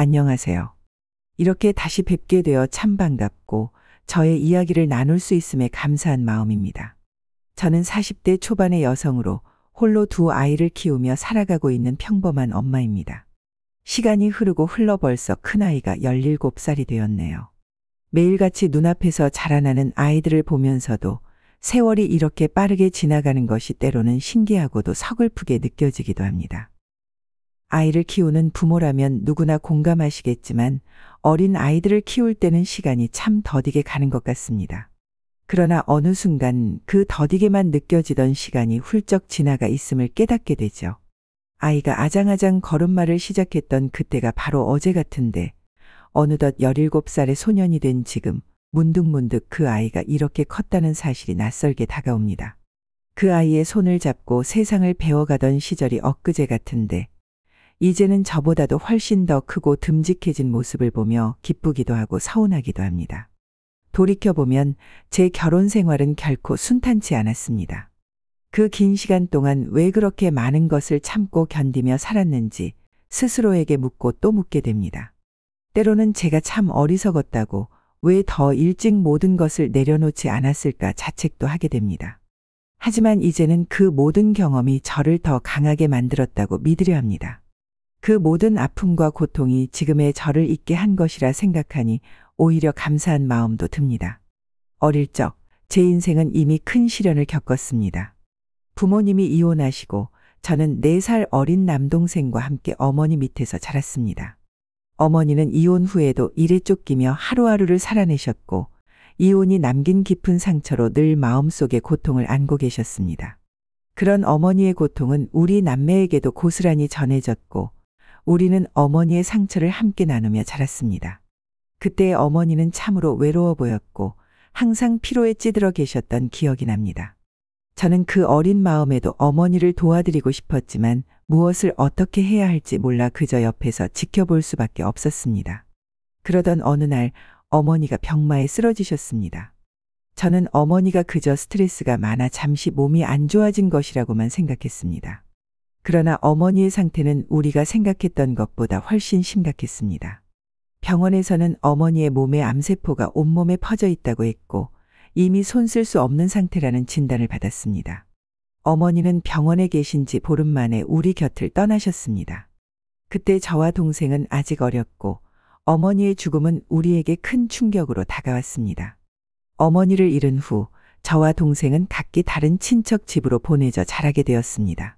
안녕하세요. 이렇게 다시 뵙게 되어 참 반갑고 저의 이야기를 나눌 수 있음에 감사한 마음입니다. 저는 40대 초반의 여성으로 홀로 두 아이를 키우며 살아가고 있는 평범한 엄마입니다. 시간이 흐르고 흘러 벌써 큰아이가 17살이 되었네요. 매일같이 눈앞에서 자라나는 아이들을 보면서도 세월이 이렇게 빠르게 지나가는 것이 때로는 신기하고도 서글프게 느껴지기도 합니다. 아이를 키우는 부모라면 누구나 공감하시겠지만 어린 아이들을 키울 때는 시간이 참 더디게 가는 것 같습니다. 그러나 어느 순간 그 더디게만 느껴지던 시간이 훌쩍 지나가 있음을 깨닫게 되죠. 아이가 아장아장 걸음마를 시작했던 그때가 바로 어제 같은데 어느덧 17살의 소년이 된 지금 문득문득 그 아이가 이렇게 컸다는 사실이 낯설게 다가옵니다. 그 아이의 손을 잡고 세상을 배워가던 시절이 엊그제 같은데 이제는 저보다도 훨씬 더 크고 듬직해진 모습을 보며 기쁘기도 하고 서운하기도 합니다. 돌이켜보면 제 결혼 생활은 결코 순탄치 않았습니다. 그 긴 시간 동안 왜 그렇게 많은 것을 참고 견디며 살았는지 스스로에게 묻고 또 묻게 됩니다. 때로는 제가 참 어리석었다고 왜 더 일찍 모든 것을 내려놓지 않았을까 자책도 하게 됩니다. 하지만 이제는 그 모든 경험이 저를 더 강하게 만들었다고 믿으려 합니다. 그 모든 아픔과 고통이 지금의 저를 있게 한 것이라 생각하니 오히려 감사한 마음도 듭니다. 어릴 적 제 인생은 이미 큰 시련을 겪었습니다. 부모님이 이혼하시고 저는 4살 어린 남동생과 함께 어머니 밑에서 자랐습니다. 어머니는 이혼 후에도 일에 쫓기며 하루하루를 살아내셨고 이혼이 남긴 깊은 상처로 늘 마음속에 고통을 안고 계셨습니다. 그런 어머니의 고통은 우리 남매에게도 고스란히 전해졌고 우리는 어머니의 상처를 함께 나누며 자랐습니다. 그때의 어머니는 참으로 외로워 보였고 항상 피로에 찌들어 계셨던 기억이 납니다. 저는 그 어린 마음에도 어머니를 도와드리고 싶었지만 무엇을 어떻게 해야 할지 몰라 그저 옆에서 지켜볼 수밖에 없었습니다. 그러던 어느 날 어머니가 병마에 쓰러지셨습니다. 저는 어머니가 그저 스트레스가 많아 잠시 몸이 안 좋아진 것이라고만 생각했습니다. 그러나 어머니의 상태는 우리가 생각했던 것보다 훨씬 심각했습니다. 병원에서는 어머니의 몸에 암세포가 온몸에 퍼져 있다고 했고 이미 손 쓸 수 없는 상태라는 진단을 받았습니다. 어머니는 병원에 계신 지 보름 만에 우리 곁을 떠나셨습니다. 그때 저와 동생은 아직 어렸고 어머니의 죽음은 우리에게 큰 충격으로 다가왔습니다. 어머니를 잃은 후 저와 동생은 각기 다른 친척 집으로 보내져 자라게 되었습니다.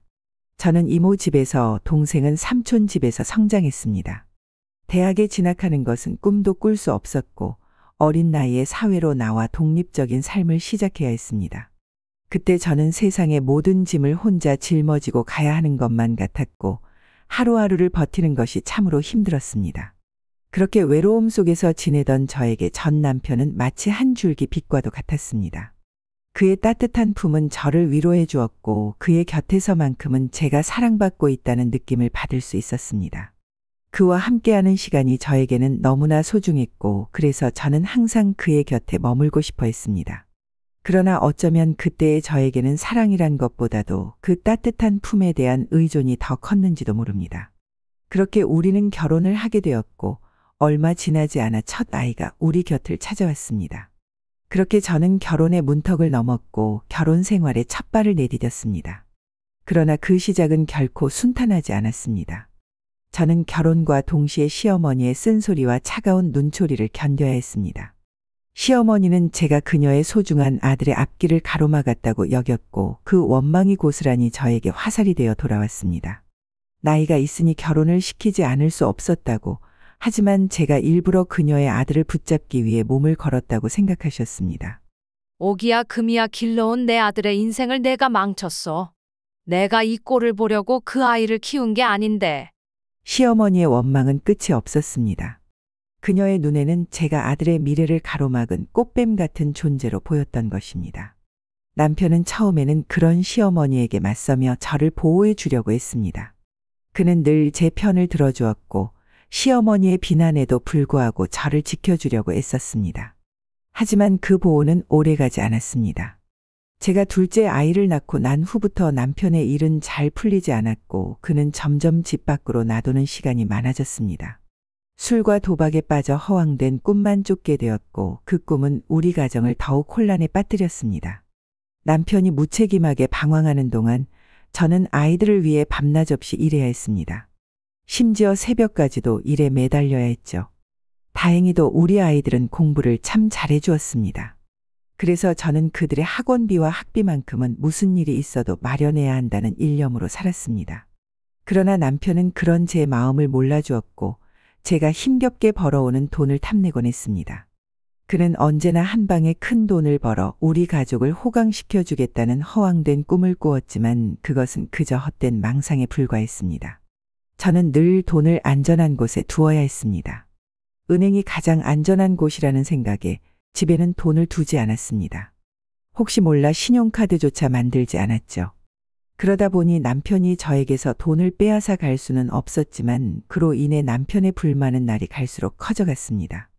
저는 이모 집에서 동생은 삼촌 집에서 성장했습니다. 대학에 진학하는 것은 꿈도 꿀 수 없었고 어린 나이에 사회로 나와 독립적인 삶을 시작해야 했습니다. 그때 저는 세상의 모든 짐을 혼자 짊어지고 가야 하는 것만 같았고 하루하루를 버티는 것이 참으로 힘들었습니다. 그렇게 외로움 속에서 지내던 저에게 전 남편은 마치 한 줄기 빛과도 같았습니다. 그의 따뜻한 품은 저를 위로해 주었고 그의 곁에서만큼은 제가 사랑받고 있다는 느낌을 받을 수 있었습니다. 그와 함께하는 시간이 저에게는 너무나 소중했고 그래서 저는 항상 그의 곁에 머물고 싶어 했습니다. 그러나 어쩌면 그때의 저에게는 사랑이란 것보다도 그 따뜻한 품에 대한 의존이 더 컸는지도 모릅니다. 그렇게 우리는 결혼을 하게 되었고 얼마 지나지 않아 첫 아이가 우리 곁을 찾아왔습니다. 그렇게 저는 결혼의 문턱을 넘었고 결혼 생활에 첫 발을 내디뎠습니다. 그러나 그 시작은 결코 순탄하지 않았습니다. 저는 결혼과 동시에 시어머니의 쓴소리와 차가운 눈초리를 견뎌야 했습니다. 시어머니는 제가 그녀의 소중한 아들의 앞길을 가로막았다고 여겼고 그 원망이 고스란히 저에게 화살이 되어 돌아왔습니다. 나이가 있으니 결혼을 시키지 않을 수 없었다고 하지만 제가 일부러 그녀의 아들을 붙잡기 위해 몸을 걸었다고 생각하셨습니다. 오기야 금이야 길러온 내 아들의 인생을 내가 망쳤어. 내가 이 꼴을 보려고 그 아이를 키운 게 아닌데. 시어머니의 원망은 끝이 없었습니다. 그녀의 눈에는 제가 아들의 미래를 가로막은 꽃뱀 같은 존재로 보였던 것입니다. 남편은 처음에는 그런 시어머니에게 맞서며 저를 보호해 주려고 했습니다. 그는 늘 제 편을 들어주었고 시어머니의 비난에도 불구하고 저를 지켜주려고 애썼습니다. 하지만 그 보호는 오래가지 않았습니다. 제가 둘째 아이를 낳고 난 후부터 남편의 일은 잘 풀리지 않았고 그는 점점 집 밖으로 나도는 시간이 많아졌습니다. 술과 도박에 빠져 허황된 꿈만 쫓게 되었고 그 꿈은 우리 가정을 더욱 혼란에 빠뜨렸습니다. 남편이 무책임하게 방황하는 동안 저는 아이들을 위해 밤낮 없이 일해야 했습니다. 심지어 새벽까지도 일에 매달려야 했죠. 다행히도 우리 아이들은 공부를 참 잘해주었습니다. 그래서 저는 그들의 학원비와 학비만큼은 무슨 일이 있어도 마련해야 한다는 일념으로 살았습니다. 그러나 남편은 그런 제 마음을 몰라주었고 제가 힘겹게 벌어오는 돈을 탐내곤 했습니다. 그는 언제나 한 방에 큰 돈을 벌어 우리 가족을 호강시켜 주겠다는 허황된 꿈을 꾸었지만 그것은 그저 헛된 망상에 불과했습니다. 저는 늘 돈을 안전한 곳에 두어야 했습니다. 은행이 가장 안전한 곳이라는 생각에 집에는 돈을 두지 않았습니다. 혹시 몰라 신용카드조차 만들지 않았죠. 그러다 보니 남편이 저에게서 돈을 빼앗아 갈 수는 없었지만 그로 인해 남편의 불만은 날이 갈수록 커져갔습니다.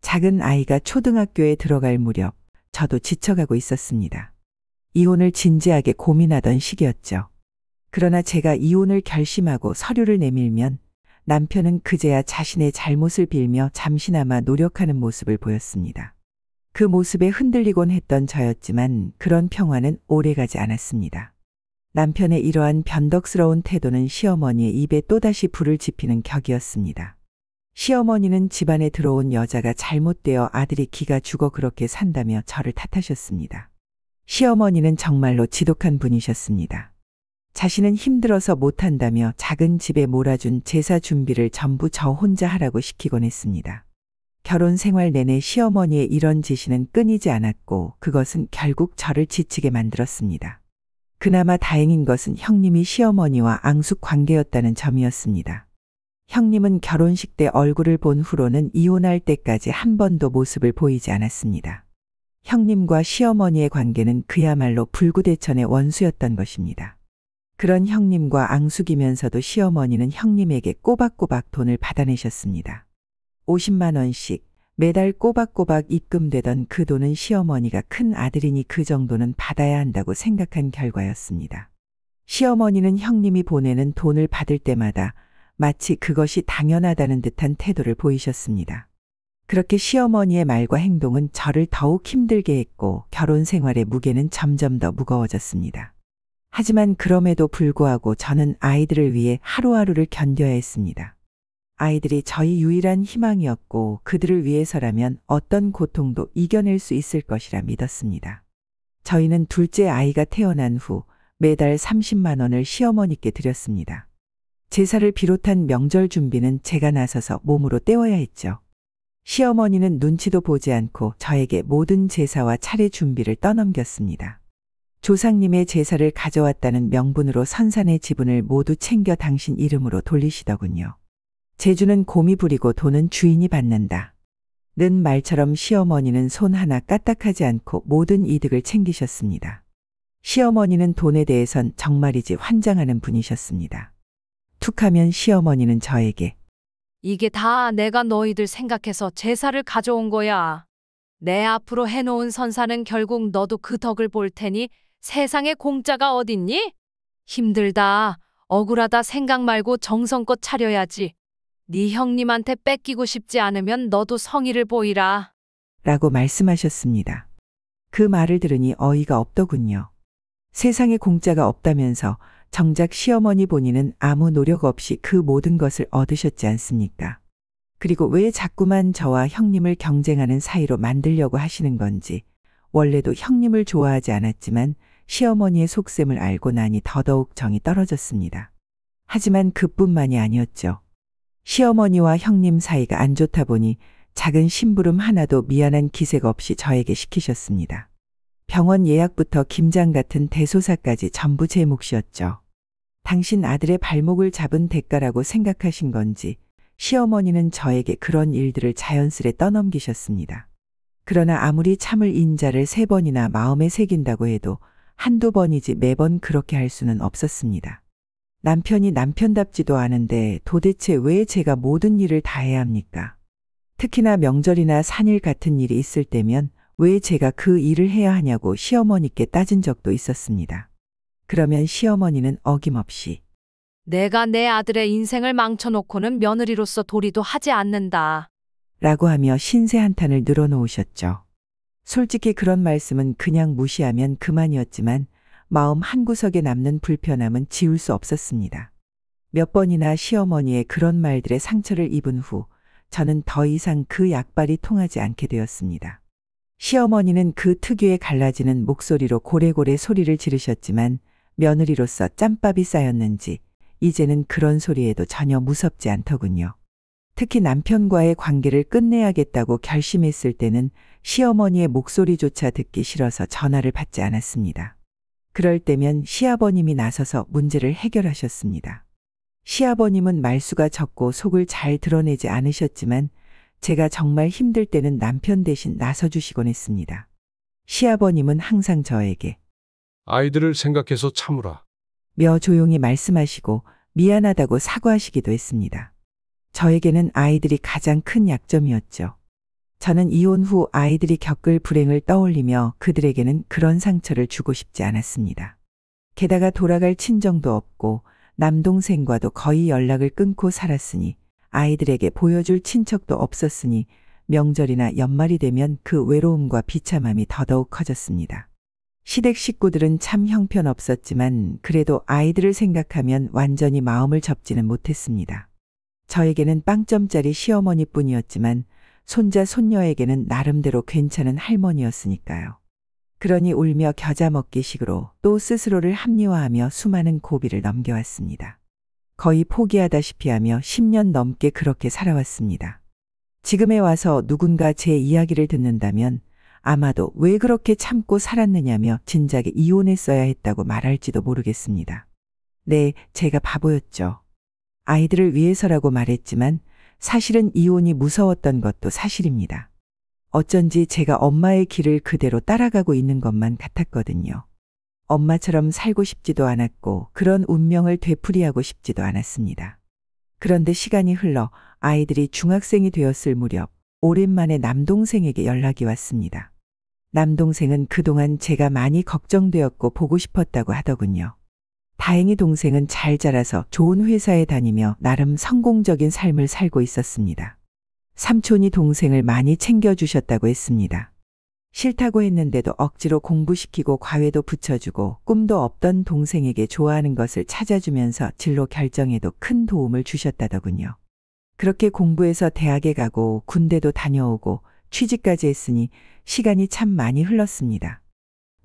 작은 아이가 초등학교에 들어갈 무렵 저도 지쳐가고 있었습니다. 이혼을 진지하게 고민하던 시기였죠. 그러나 제가 이혼을 결심하고 서류를 내밀면 남편은 그제야 자신의 잘못을 빌며 잠시나마 노력하는 모습을 보였습니다. 그 모습에 흔들리곤 했던 저였지만 그런 평화는 오래가지 않았습니다. 남편의 이러한 변덕스러운 태도는 시어머니의 입에 또다시 불을 지피는 격이었습니다. 시어머니는 집안에 들어온 여자가 잘못되어 아들이 기가 죽어 그렇게 산다며 저를 탓하셨습니다. 시어머니는 정말로 지독한 분이셨습니다. 자신은 힘들어서 못한다며 작은 집에 몰아준 제사 준비를 전부 저 혼자 하라고 시키곤 했습니다. 결혼 생활 내내 시어머니의 이런 지시는 끊이지 않았고 그것은 결국 저를 지치게 만들었습니다. 그나마 다행인 것은 형님이 시어머니와 앙숙 관계였다는 점이었습니다. 형님은 결혼식 때 얼굴을 본 후로는 이혼할 때까지 한 번도 모습을 보이지 않았습니다. 형님과 시어머니의 관계는 그야말로 불구대천의 원수였던 것입니다. 그런 형님과 앙숙이면서도 시어머니는 형님에게 꼬박꼬박 돈을 받아내셨습니다. 50만 원씩 매달 꼬박꼬박 입금되던 그 돈은 시어머니가 큰 아들이니 그 정도는 받아야 한다고 생각한 결과였습니다. 시어머니는 형님이 보내는 돈을 받을 때마다 마치 그것이 당연하다는 듯한 태도를 보이셨습니다. 그렇게 시어머니의 말과 행동은 저를 더욱 힘들게 했고 결혼 생활의 무게는 점점 더 무거워졌습니다. 하지만 그럼에도 불구하고 저는 아이들을 위해 하루하루를 견뎌야 했습니다. 아이들이 저희 유일한 희망이었고 그들을 위해서라면 어떤 고통도 이겨낼 수 있을 것이라 믿었습니다. 저희는 둘째 아이가 태어난 후 매달 30만 원을 시어머니께 드렸습니다. 제사를 비롯한 명절 준비는 제가 나서서 몸으로 때워야 했죠. 시어머니는 눈치도 보지 않고 저에게 모든 제사와 차례 준비를 떠넘겼습니다. 조상님의 제사를 가져왔다는 명분으로 선산의 지분을 모두 챙겨 당신 이름으로 돌리시더군요. 제주는 곰이 부리고 돈은 주인이 받는다. 는 말처럼 시어머니는 손 하나 까딱하지 않고 모든 이득을 챙기셨습니다. 시어머니는 돈에 대해선 정말이지 환장하는 분이셨습니다. 툭하면 시어머니는 저에게 이게 다 내가 너희들 생각해서 제사를 가져온 거야. 내 앞으로 해놓은 선사는 결국 너도 그 덕을 볼 테니 세상에 공짜가 어딨니? 힘들다, 억울하다 생각 말고 정성껏 차려야지. 네 형님한테 뺏기고 싶지 않으면 너도 성의를 보이라. 라고 말씀하셨습니다. 그 말을 들으니 어이가 없더군요. 세상에 공짜가 없다면서 정작 시어머니 본인은 아무 노력 없이 그 모든 것을 얻으셨지 않습니까? 그리고 왜 자꾸만 저와 형님을 경쟁하는 사이로 만들려고 하시는 건지, 원래도 형님을 좋아하지 않았지만 시어머니의 속셈을 알고 나니 더더욱 정이 떨어졌습니다. 하지만 그뿐만이 아니었죠. 시어머니와 형님 사이가 안 좋다 보니 작은 심부름 하나도 미안한 기색 없이 저에게 시키셨습니다. 병원 예약부터 김장 같은 대소사까지 전부 제 몫이었죠. 당신 아들의 발목을 잡은 대가라고 생각하신 건지 시어머니는 저에게 그런 일들을 자연스레 떠넘기셨습니다. 그러나 아무리 참을 인자를 세 번이나 마음에 새긴다고 해도 한두 번이지 매번 그렇게 할 수는 없었습니다. 남편이 남편답지도 않은데 도대체 왜 제가 모든 일을 다 해야 합니까? 특히나 명절이나 산일 같은 일이 있을 때면 왜 제가 그 일을 해야 하냐고 시어머니께 따진 적도 있었습니다. 그러면 시어머니는 어김없이 내가 내 아들의 인생을 망쳐놓고는 며느리로서 도리도 하지 않는다. 라고 하며 신세 한탄을 늘어놓으셨죠. 솔직히 그런 말씀은 그냥 무시하면 그만이었지만 마음 한구석에 남는 불편함은 지울 수 없었습니다. 몇 번이나 시어머니의 그런 말들의 상처를 입은 후 저는 더 이상 그 약발이 통하지 않게 되었습니다. 시어머니는 그 특유의 갈라지는 목소리로 고래고래 소리를 지르셨지만 며느리로서 짬밥이 쌓였는지 이제는 그런 소리에도 전혀 무섭지 않더군요. 특히 남편과의 관계를 끝내야겠다고 결심했을 때는 시어머니의 목소리조차 듣기 싫어서 전화를 받지 않았습니다. 그럴 때면 시아버님이 나서서 문제를 해결하셨습니다. 시아버님은 말수가 적고 속을 잘 드러내지 않으셨지만 제가 정말 힘들 때는 남편 대신 나서주시곤 했습니다. 시아버님은 항상 저에게 아이들을 생각해서 참으라. 며 조용히 말씀하시고 미안하다고 사과하시기도 했습니다. 저에게는 아이들이 가장 큰 약점이었죠. 저는 이혼 후 아이들이 겪을 불행을 떠올리며 그들에게는 그런 상처를 주고 싶지 않았습니다. 게다가 돌아갈 친정도 없고 남동생과도 거의 연락을 끊고 살았으니 아이들에게 보여줄 친척도 없었으니 명절이나 연말이 되면 그 외로움과 비참함이 더더욱 커졌습니다. 시댁 식구들은 참 형편없었지만 그래도 아이들을 생각하면 완전히 마음을 접지는 못했습니다. 저에게는 빵점짜리 시어머니뿐이었지만 손자 손녀에게는 나름대로 괜찮은 할머니였으니까요. 그러니 울며 겨자 먹기식으로 또 스스로를 합리화하며 수많은 고비를 넘겨왔습니다. 거의 포기하다시피 하며 10년 넘게 그렇게 살아왔습니다. 지금에 와서 누군가 제 이야기를 듣는다면 아마도 왜 그렇게 참고 살았느냐며 진작에 이혼했어야 했다고 말할지도 모르겠습니다. 네, 제가 바보였죠. 아이들을 위해서라고 말했지만 사실은 이혼이 무서웠던 것도 사실입니다. 어쩐지 제가 엄마의 길을 그대로 따라가고 있는 것만 같았거든요. 엄마처럼 살고 싶지도 않았고 그런 운명을 되풀이하고 싶지도 않았습니다. 그런데 시간이 흘러 아이들이 중학생이 되었을 무렵 오랜만에 남동생에게 연락이 왔습니다. 남동생은 그동안 제가 많이 걱정되었고 보고 싶었다고 하더군요. 다행히 동생은 잘 자라서 좋은 회사에 다니며 나름 성공적인 삶을 살고 있었습니다. 삼촌이 동생을 많이 챙겨주셨다고 했습니다. 싫다고 했는데도 억지로 공부시키고 과외도 붙여주고 꿈도 없던 동생에게 좋아하는 것을 찾아주면서 진로 결정에도 큰 도움을 주셨다더군요. 그렇게 공부해서 대학에 가고 군대도 다녀오고 취직까지 했으니 시간이 참 많이 흘렀습니다.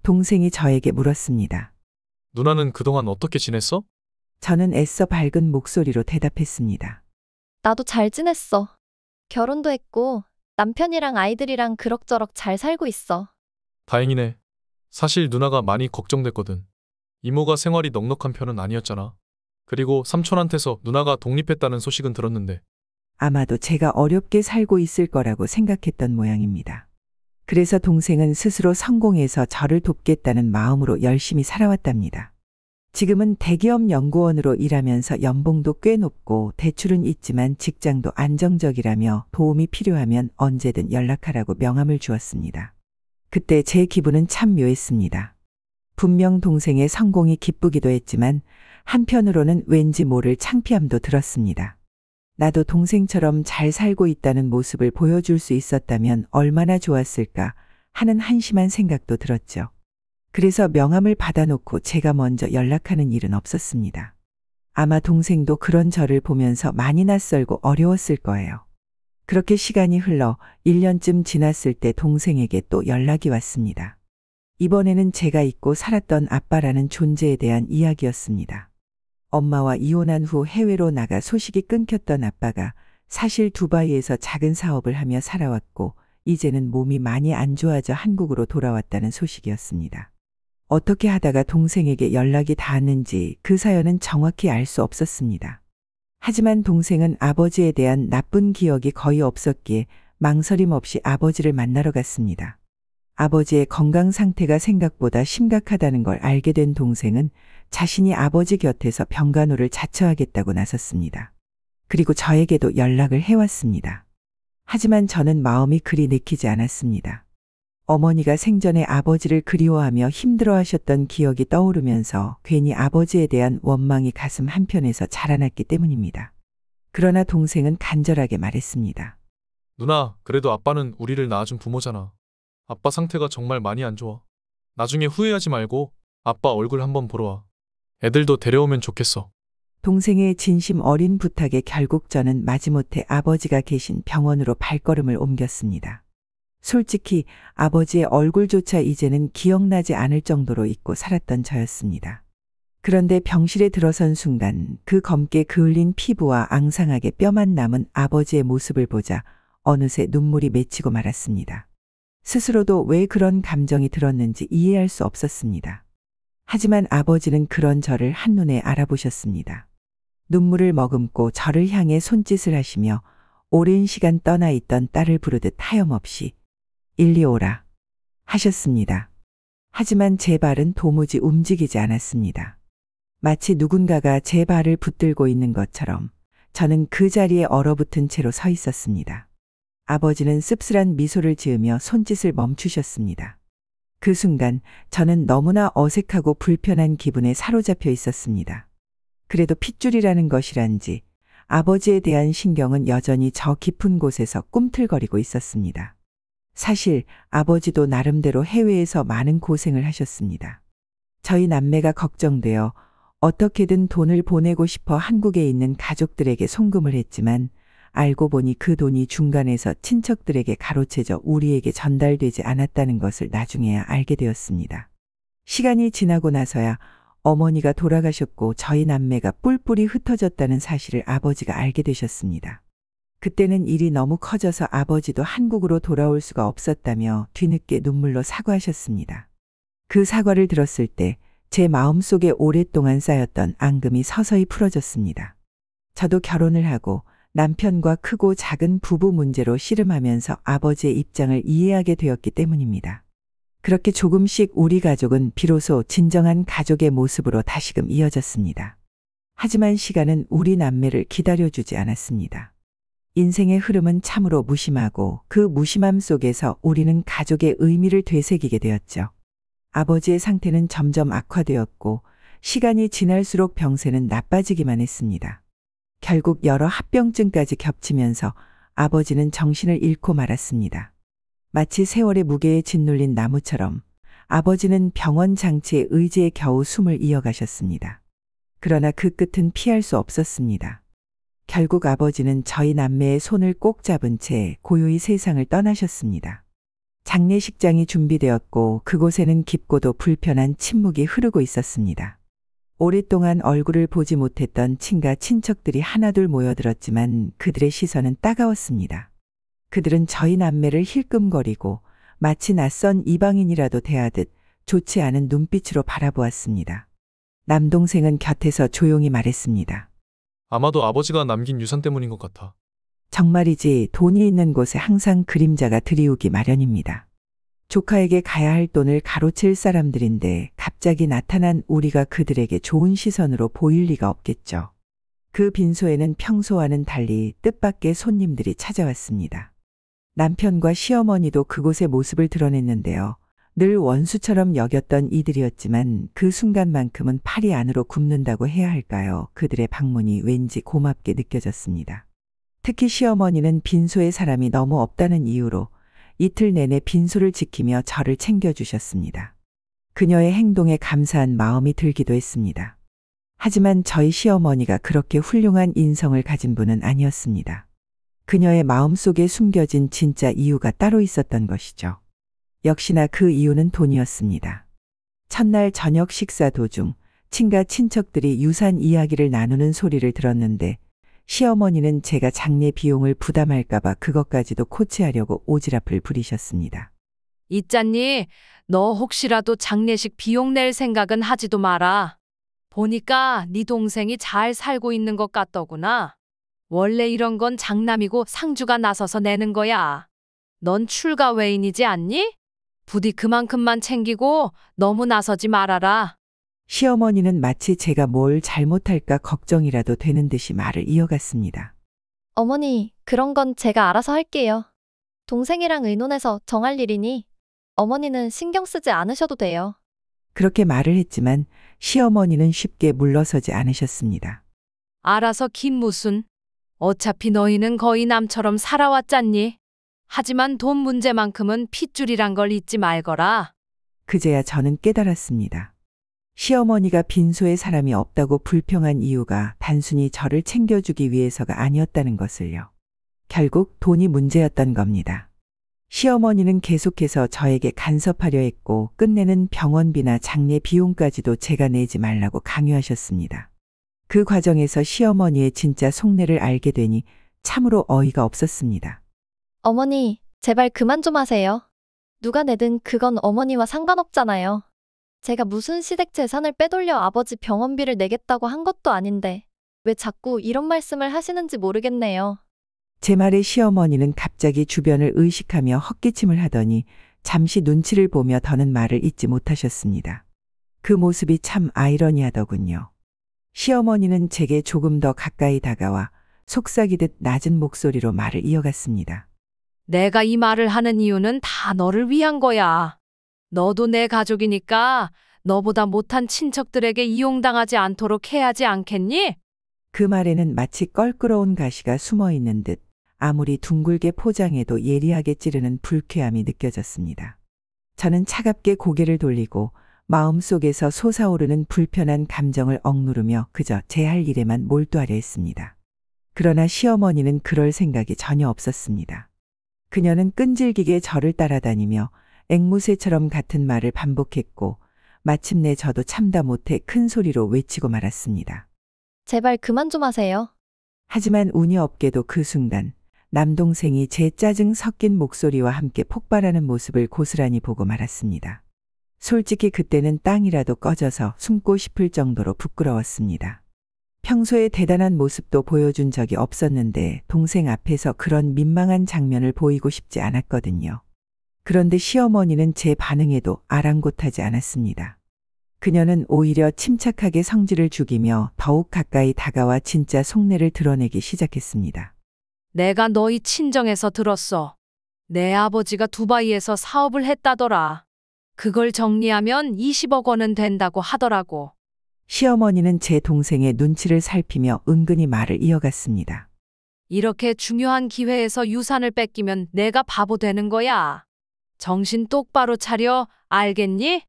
동생이 저에게 물었습니다. 누나는 그동안 어떻게 지냈어? 저는 애써 밝은 목소리로 대답했습니다. 나도 잘 지냈어. 결혼도 했고, 남편이랑 아이들이랑 그럭저럭 잘 살고 있어. 다행이네. 사실 누나가 많이 걱정됐거든. 이모가 생활이 넉넉한 편은 아니었잖아. 그리고 삼촌한테서 누나가 독립했다는 소식은 들었는데 아마도 제가 어렵게 살고 있을 거라고 생각했던 모양입니다. 그래서 동생은 스스로 성공해서 저를 돕겠다는 마음으로 열심히 살아왔답니다. 지금은 대기업 연구원으로 일하면서 연봉도 꽤 높고 대출은 있지만 직장도 안정적이라며 도움이 필요하면 언제든 연락하라고 명함을 주었습니다. 그때 제 기분은 참 묘했습니다. 분명 동생의 성공이 기쁘기도 했지만 한편으로는 왠지 모를 창피함도 들었습니다. 나도 동생처럼 잘 살고 있다는 모습을 보여줄 수 있었다면 얼마나 좋았을까 하는 한심한 생각도 들었죠. 그래서 명함을 받아놓고 제가 먼저 연락하는 일은 없었습니다. 아마 동생도 그런 저를 보면서 많이 낯설고 어려웠을 거예요. 그렇게 시간이 흘러 1년쯤 지났을 때 동생에게 또 연락이 왔습니다. 이번에는 제가 잊고 살았던 아빠라는 존재에 대한 이야기였습니다. 엄마와 이혼한 후 해외로 나가 소식이 끊겼던 아빠가 사실 두바이에서 작은 사업을 하며 살아왔고 이제는 몸이 많이 안 좋아져 한국으로 돌아왔다는 소식이었습니다. 어떻게 하다가 동생에게 연락이 닿았는지 그 사연은 정확히 알 수 없었습니다. 하지만 동생은 아버지에 대한 나쁜 기억이 거의 없었기에 망설임 없이 아버지를 만나러 갔습니다. 아버지의 건강 상태가 생각보다 심각하다는 걸 알게 된 동생은 자신이 아버지 곁에서 병간호를 자처하겠다고 나섰습니다. 그리고 저에게도 연락을 해왔습니다. 하지만 저는 마음이 그리 느끼지 않았습니다. 어머니가 생전에 아버지를 그리워하며 힘들어하셨던 기억이 떠오르면서 괜히 아버지에 대한 원망이 가슴 한편에서 자라났기 때문입니다. 그러나 동생은 간절하게 말했습니다. 누나, 그래도 아빠는 우리를 낳아준 부모잖아. 아빠 상태가 정말 많이 안 좋아. 나중에 후회하지 말고 아빠 얼굴 한번 보러 와. 애들도 데려오면 좋겠어. 동생의 진심 어린 부탁에 결국 저는 마지못해 아버지가 계신 병원으로 발걸음을 옮겼습니다. 솔직히 아버지의 얼굴조차 이제는 기억나지 않을 정도로 잊고 살았던 저였습니다. 그런데 병실에 들어선 순간 그 검게 그을린 피부와 앙상하게 뼈만 남은 아버지의 모습을 보자 어느새 눈물이 맺히고 말았습니다. 스스로도 왜 그런 감정이 들었는지 이해할 수 없었습니다. 하지만 아버지는 그런 저를 한눈에 알아보셨습니다. 눈물을 머금고 저를 향해 손짓을 하시며 오랜 시간 떠나 있던 딸을 부르듯 하염없이 일리 오라 하셨습니다. 하지만 제 발은 도무지 움직이지 않았습니다. 마치 누군가가 제 발을 붙들고 있는 것처럼 저는 그 자리에 얼어붙은 채로 서 있었습니다. 아버지는 씁쓸한 미소를 지으며 손짓을 멈추셨습니다. 그 순간 저는 너무나 어색하고 불편한 기분에 사로잡혀 있었습니다. 그래도 핏줄이라는 것이란지 아버지에 대한 신경은 여전히 저 깊은 곳에서 꿈틀거리고 있었습니다. 사실 아버지도 나름대로 해외에서 많은 고생을 하셨습니다. 저희 남매가 걱정되어 어떻게든 돈을 보내고 싶어 한국에 있는 가족들에게 송금을 했지만 알고 보니 그 돈이 중간에서 친척들에게 가로채져 우리에게 전달되지 않았다는 것을 나중에야 알게 되었습니다. 시간이 지나고 나서야 어머니가 돌아가셨고 저희 남매가 뿔뿔이 흩어졌다는 사실을 아버지가 알게 되셨습니다. 그때는 일이 너무 커져서 아버지도 한국으로 돌아올 수가 없었다며 뒤늦게 눈물로 사과하셨습니다. 그 사과를 들었을 때 제 마음속에 오랫동안 쌓였던 앙금이 서서히 풀어졌습니다. 저도 결혼을 하고 남편과 크고 작은 부부 문제로 씨름하면서 아버지의 입장을 이해하게 되었기 때문입니다. 그렇게 조금씩 우리 가족은 비로소 진정한 가족의 모습으로 다시금 이어졌습니다. 하지만 시간은 우리 남매를 기다려주지 않았습니다. 인생의 흐름은 참으로 무심하고 그 무심함 속에서 우리는 가족의 의미를 되새기게 되었죠. 아버지의 상태는 점점 악화되었고 시간이 지날수록 병세는 나빠지기만 했습니다. 결국 여러 합병증까지 겹치면서 아버지는 정신을 잃고 말았습니다. 마치 세월의 무게에 짓눌린 나무처럼 아버지는 병원 장치의 의지에 겨우 숨을 이어가셨습니다. 그러나 그 끝은 피할 수 없었습니다. 결국 아버지는 저희 남매의 손을 꼭 잡은 채 고요히 세상을 떠나셨습니다. 장례식장이 준비되었고 그곳에는 깊고도 불편한 침묵이 흐르고 있었습니다. 오랫동안 얼굴을 보지 못했던 친가 친척들이 하나둘 모여들었지만 그들의 시선은 따가웠습니다. 그들은 저희 남매를 힐끔거리고 마치 낯선 이방인이라도 대하듯 좋지 않은 눈빛으로 바라보았습니다. 남동생은 곁에서 조용히 말했습니다. 아마도 아버지가 남긴 유산 때문인 것 같아. 정말이지 돈이 있는 곳에 항상 그림자가 드리우기 마련입니다. 조카에게 가야 할 돈을 가로챌 사람들인데 갑자기 나타난 우리가 그들에게 좋은 시선으로 보일 리가 없겠죠. 그 빈소에는 평소와는 달리 뜻밖의 손님들이 찾아왔습니다. 남편과 시어머니도 그곳의 모습을 드러냈는데요. 늘 원수처럼 여겼던 이들이었지만 그 순간만큼은 팔이 안으로 굽는다고 해야 할까요? 그들의 방문이 왠지 고맙게 느껴졌습니다. 특히 시어머니는 빈소에 사람이 너무 없다는 이유로 이틀 내내 빈소를 지키며 저를 챙겨주셨습니다. 그녀의 행동에 감사한 마음이 들기도 했습니다. 하지만 저희 시어머니가 그렇게 훌륭한 인성을 가진 분은 아니었습니다. 그녀의 마음 속에 숨겨진 진짜 이유가 따로 있었던 것이죠. 역시나 그 이유는 돈이었습니다. 첫날 저녁 식사 도중 친가 친척들이 유산 이야기를 나누는 소리를 들었는데 시어머니는 제가 장례 비용을 부담할까봐 그것까지도 코치하려고 오지랖을 부리셨습니다. 있잖니, 너 혹시라도 장례식 비용 낼 생각은 하지도 마라. 보니까 네 동생이 잘 살고 있는 것 같더구나. 원래 이런 건 장남이고 상주가 나서서 내는 거야. 넌 출가 외인이지 않니? 부디 그만큼만 챙기고 너무 나서지 말아라. 시어머니는 마치 제가 뭘 잘못할까 걱정이라도 되는 듯이 말을 이어갔습니다. 어머니, 그런 건 제가 알아서 할게요. 동생이랑 의논해서 정할 일이니 어머니는 신경 쓰지 않으셔도 돼요. 그렇게 말을 했지만 시어머니는 쉽게 물러서지 않으셨습니다. 알아서 긴 무슨. 어차피 너희는 거의 남처럼 살아왔잖니. 하지만 돈 문제만큼은 핏줄이란 걸 잊지 말거라. 그제야 저는 깨달았습니다. 시어머니가 빈소에 사람이 없다고 불평한 이유가 단순히 저를 챙겨주기 위해서가 아니었다는 것을요. 결국 돈이 문제였던 겁니다. 시어머니는 계속해서 저에게 간섭하려 했고 끝내는 병원비나 장례 비용까지도 제가 내지 말라고 강요하셨습니다. 그 과정에서 시어머니의 진짜 속내를 알게 되니 참으로 어이가 없었습니다. 어머니, 제발 그만 좀 하세요. 누가 내든 그건 어머니와 상관없잖아요. 제가 무슨 시댁 재산을 빼돌려 아버지 병원비를 내겠다고 한 것도 아닌데 왜 자꾸 이런 말씀을 하시는지 모르겠네요. 제 말에 시어머니는 갑자기 주변을 의식하며 헛기침을 하더니 잠시 눈치를 보며 더는 말을 잇지 못하셨습니다. 그 모습이 참 아이러니하더군요. 시어머니는 제게 조금 더 가까이 다가와 속삭이듯 낮은 목소리로 말을 이어갔습니다. 내가 이 말을 하는 이유는 다 너를 위한 거야. 너도 내 가족이니까 너보다 못한 친척들에게 이용당하지 않도록 해야지 않겠니? 그 말에는 마치 껄끄러운 가시가 숨어 있는 듯 아무리 둥글게 포장해도 예리하게 찌르는 불쾌함이 느껴졌습니다. 저는 차갑게 고개를 돌리고 마음속에서 솟아오르는 불편한 감정을 억누르며 그저 제 할 일에만 몰두하려 했습니다. 그러나 시어머니는 그럴 생각이 전혀 없었습니다. 그녀는 끈질기게 저를 따라다니며 앵무새처럼 같은 말을 반복했고 마침내 저도 참다 못해 큰 소리로 외치고 말았습니다. 제발 그만 좀 하세요. 하지만 운이 없게도 그 순간 남동생이 제 짜증 섞인 목소리와 함께 폭발하는 모습을 고스란히 보고 말았습니다. 솔직히 그때는 땅이라도 꺼져서 숨고 싶을 정도로 부끄러웠습니다. 평소에 대단한 모습도 보여준 적이 없었는데 동생 앞에서 그런 민망한 장면을 보이고 싶지 않았거든요. 그런데 시어머니는 제 반응에도 아랑곳하지 않았습니다. 그녀는 오히려 침착하게 성질을 죽이며 더욱 가까이 다가와 진짜 속내를 드러내기 시작했습니다. 내가 너희 친정에서 들었어. 내 아버지가 두바이에서 사업을 했다더라. 그걸 정리하면 20억 원은 된다고 하더라고. 시어머니는 제 동생의 눈치를 살피며 은근히 말을 이어갔습니다. 이렇게 중요한 기회에서 유산을 뺏기면 내가 바보 되는 거야. 정신 똑바로 차려. 알겠니?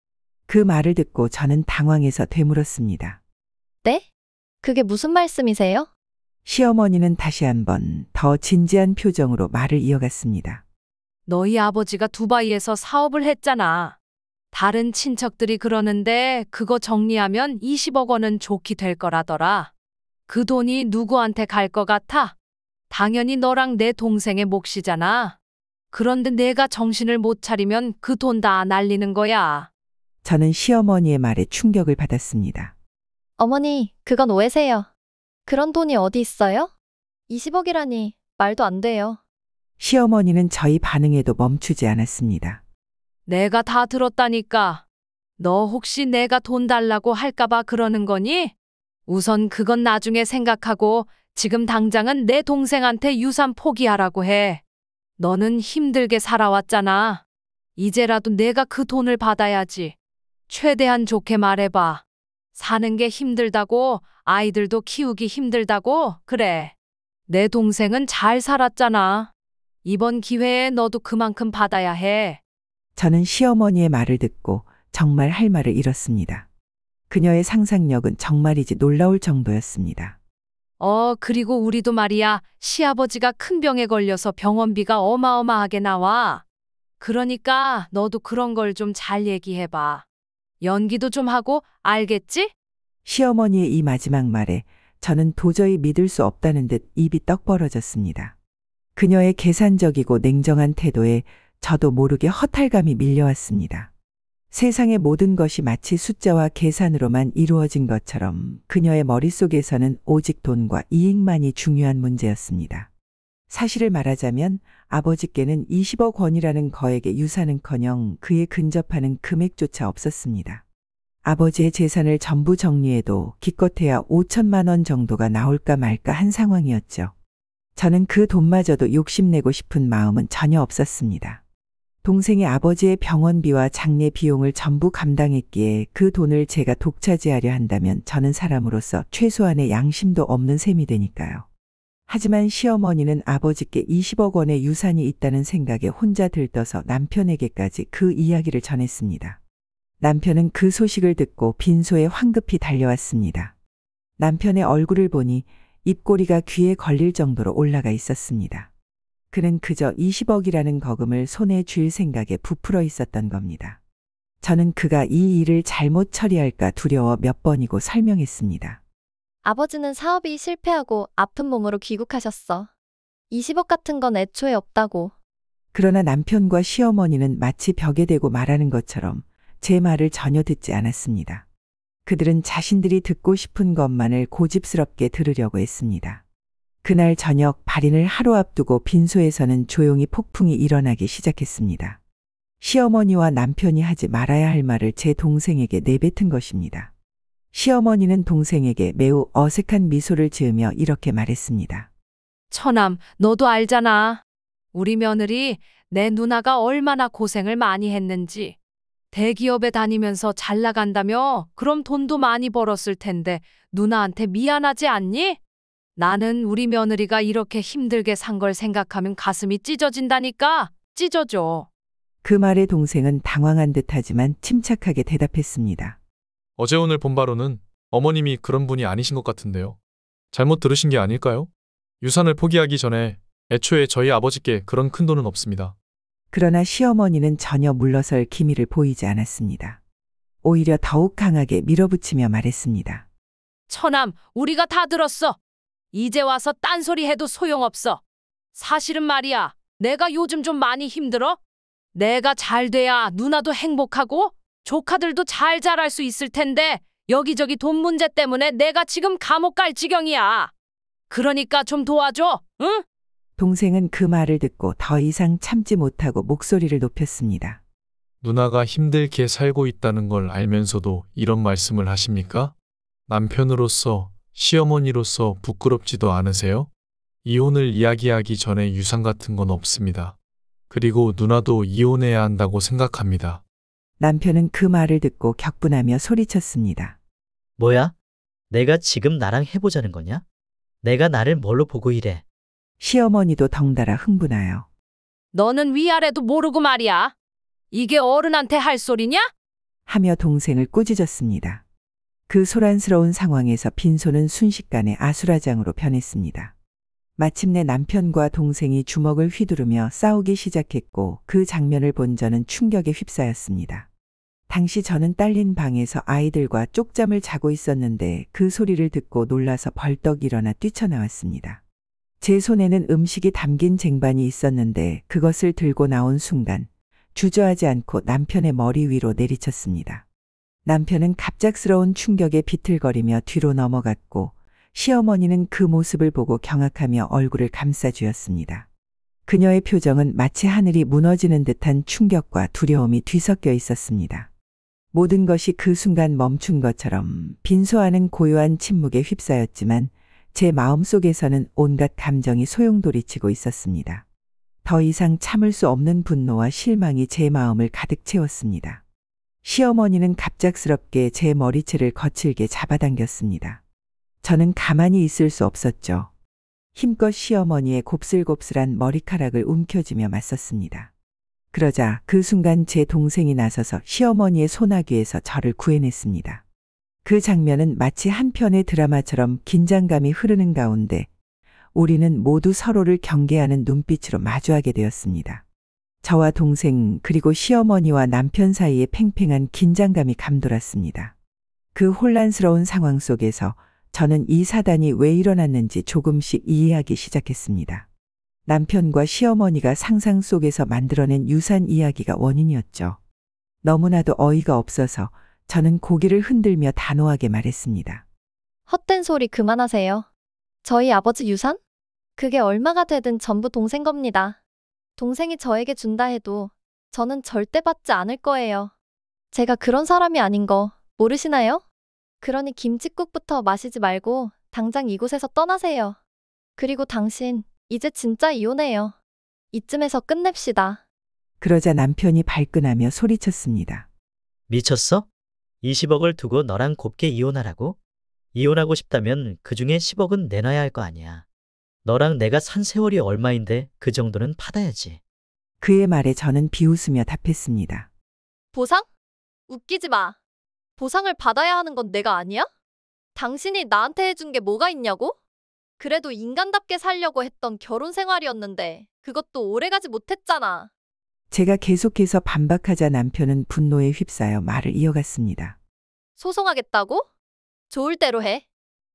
그 말을 듣고 저는 당황해서 되물었습니다. 네? 그게 무슨 말씀이세요? 시어머니는 다시 한번 더 진지한 표정으로 말을 이어갔습니다. 너희 아버지가 두바이에서 사업을 했잖아. 다른 친척들이 그러는데 그거 정리하면 20억 원은 좋게 될 거라더라. 그 돈이 누구한테 갈 거 같아? 당연히 너랑 내 동생의 몫이잖아. 그런데 내가 정신을 못 차리면 그 돈 다 날리는 거야. 저는 시어머니의 말에 충격을 받았습니다. 어머니, 그건 오해세요. 그런 돈이 어디 있어요? 20억이라니, 말도 안 돼요. 시어머니는 저희 반응에도 멈추지 않았습니다. 내가 다 들었다니까. 너 혹시 내가 돈 달라고 할까봐 그러는 거니? 우선 그건 나중에 생각하고 지금 당장은 내 동생한테 유산 포기하라고 해. 너는 힘들게 살아왔잖아. 이제라도 내가 그 돈을 받아야지. 최대한 좋게 말해봐. 사는 게 힘들다고, 아이들도 키우기 힘들다고, 그래. 내 동생은 잘 살았잖아. 이번 기회에 너도 그만큼 받아야 해. 저는 시어머니의 말을 듣고 정말 할 말을 잃었습니다. 그녀의 상상력은 정말이지 놀라울 정도였습니다. 어, 그리고 우리도 말이야. 시아버지가 큰 병에 걸려서 병원비가 어마어마하게 나와. 그러니까 너도 그런 걸 좀 잘 얘기해봐. 연기도 좀 하고, 알겠지? 시어머니의 이 마지막 말에 저는 도저히 믿을 수 없다는 듯 입이 떡 벌어졌습니다. 그녀의 계산적이고 냉정한 태도에 저도 모르게 허탈감이 밀려왔습니다. 세상의 모든 것이 마치 숫자와 계산으로만 이루어진 것처럼 그녀의 머릿속에서는 오직 돈과 이익만이 중요한 문제였습니다. 사실을 말하자면 아버지께는 20억 원이라는 거액의 유산은커녕 그에 근접하는 금액조차 없었습니다. 아버지의 재산을 전부 정리해도 기껏해야 5천만 원 정도가 나올까 말까 한 상황이었죠. 저는 그 돈마저도 욕심내고 싶은 마음은 전혀 없었습니다. 동생의 아버지의 병원비와 장례 비용을 전부 감당했기에 그 돈을 제가 독차지하려 한다면 저는 사람으로서 최소한의 양심도 없는 셈이 되니까요. 하지만 시어머니는 아버지께 20억 원의 유산이 있다는 생각에 혼자 들떠서 남편에게까지 그 이야기를 전했습니다. 남편은 그 소식을 듣고 빈소에 황급히 달려왔습니다. 남편의 얼굴을 보니 입꼬리가 귀에 걸릴 정도로 올라가 있었습니다. 그는 그저 20억이라는 거금을 손에 쥘 생각에 부풀어 있었던 겁니다. 저는 그가 이 일을 잘못 처리할까 두려워 몇 번이고 설명했습니다. 아버지는 사업이 실패하고 아픈 몸으로 귀국하셨어. 20억 같은 건 애초에 없다고. 그러나 남편과 시어머니는 마치 벽에 대고 말하는 것처럼 제 말을 전혀 듣지 않았습니다. 그들은 자신들이 듣고 싶은 것만을 고집스럽게 들으려고 했습니다. 그날 저녁 발인을 하루 앞두고 빈소에서는 조용히 폭풍이 일어나기 시작했습니다. 시어머니와 남편이 하지 말아야 할 말을 제 동생에게 내뱉은 것입니다. 시어머니는 동생에게 매우 어색한 미소를 지으며 이렇게 말했습니다. 처남, 너도 알잖아. 우리 며느리, 내 누나가 얼마나 고생을 많이 했는지. 대기업에 다니면서 잘 나간다며, 그럼 돈도 많이 벌었을 텐데, 누나한테 미안하지 않니? 나는 우리 며느리가 이렇게 힘들게 산 걸 생각하면 가슴이 찢어진다니까. 찢어져. 그 말에 동생은 당황한 듯하지만 침착하게 대답했습니다. 어제 오늘 본 바로는 어머님이 그런 분이 아니신 것 같은데요. 잘못 들으신 게 아닐까요? 유산을 포기하기 전에 애초에 저희 아버지께 그런 큰 돈은 없습니다. 그러나 시어머니는 전혀 물러설 기미를 보이지 않았습니다. 오히려 더욱 강하게 밀어붙이며 말했습니다. 처남, 우리가 다 들었어. 이제 와서 딴소리 해도 소용없어. 사실은 말이야, 내가 요즘 좀 많이 힘들어? 내가 잘 돼야 누나도 행복하고 조카들도 잘 자랄 수 있을 텐데 여기저기 돈 문제 때문에 내가 지금 감옥 갈 지경이야. 그러니까 좀 도와줘, 응? 동생은 그 말을 듣고 더 이상 참지 못하고 목소리를 높였습니다. 누나가 힘들게 살고 있다는 걸 알면서도 이런 말씀을 하십니까? 남편으로서 시어머니로서 부끄럽지도 않으세요? 이혼을 이야기하기 전에 유산 같은 건 없습니다. 그리고 누나도 이혼해야 한다고 생각합니다. 남편은 그 말을 듣고 격분하며 소리쳤습니다. 뭐야? 내가 지금 나랑 해보자는 거냐? 내가 나를 뭘로 보고 이래? 시어머니도 덩달아 흥분하여 너는 위아래도 모르고 말이야. 이게 어른한테 할 소리냐? 하며 동생을 꾸짖었습니다. 그 소란스러운 상황에서 빈소는 순식간에 아수라장으로 변했습니다. 마침내 남편과 동생이 주먹을 휘두르며 싸우기 시작했고 그 장면을 본 저는 충격에 휩싸였습니다. 당시 저는 딸린 방에서 아이들과 쪽잠을 자고 있었는데 그 소리를 듣고 놀라서 벌떡 일어나 뛰쳐나왔습니다. 제 손에는 음식이 담긴 쟁반이 있었는데 그것을 들고 나온 순간 주저하지 않고 남편의 머리 위로 내리쳤습니다. 남편은 갑작스러운 충격에 비틀거리며 뒤로 넘어갔고 시어머니는 그 모습을 보고 경악하며 얼굴을 감싸주었습니다. 그녀의 표정은 마치 하늘이 무너지는 듯한 충격과 두려움이 뒤섞여 있었습니다. 모든 것이 그 순간 멈춘 것처럼 빈소하는 고요한 침묵에 휩싸였지만 제 마음 속에서는 온갖 감정이 소용돌이치고 있었습니다. 더 이상 참을 수 없는 분노와 실망이 제 마음을 가득 채웠습니다. 시어머니는 갑작스럽게 제 머리채를 거칠게 잡아당겼습니다. 저는 가만히 있을 수 없었죠. 힘껏 시어머니의 곱슬곱슬한 머리카락을 움켜쥐며 맞섰습니다. 그러자 그 순간 제 동생이 나서서 시어머니의 소나귀에서 저를 구해냈습니다. 그 장면은 마치 한 편의 드라마처럼 긴장감이 흐르는 가운데 우리는 모두 서로를 경계하는 눈빛으로 마주하게 되었습니다. 저와 동생 그리고 시어머니와 남편 사이의 팽팽한 긴장감이 감돌았습니다. 그 혼란스러운 상황 속에서 저는 이 사단이 왜 일어났는지 조금씩 이해하기 시작했습니다. 남편과 시어머니가 상상 속에서 만들어낸 유산 이야기가 원인이었죠. 너무나도 어이가 없어서 저는 고개를 흔들며 단호하게 말했습니다. 헛된 소리 그만하세요. 저희 아버지 유산? 그게 얼마가 되든 전부 동생 겁니다. 동생이 저에게 준다 해도 저는 절대 받지 않을 거예요. 제가 그런 사람이 아닌 거 모르시나요? 그러니 김치국부터 마시지 말고 당장 이곳에서 떠나세요. 그리고 당신 이제 진짜 이혼해요. 이쯤에서 끝냅시다. 그러자 남편이 발끈하며 소리쳤습니다. 미쳤어? 20억을 두고 너랑 곱게 이혼하라고? 이혼하고 싶다면 그 중에 10억은 내놔야 할 거 아니야. 너랑 내가 산 세월이 얼마인데 그 정도는 받아야지. 그의 말에 저는 비웃으며 답했습니다. 보상? 웃기지 마. 보상을 받아야 하는 건 내가 아니야? 당신이 나한테 해준 게 뭐가 있냐고? 그래도 인간답게 살려고 했던 결혼 생활이었는데 그것도 오래가지 못했잖아. 제가 계속해서 반박하자 남편은 분노에 휩싸여 말을 이어갔습니다. 소송하겠다고? 좋을 대로 해.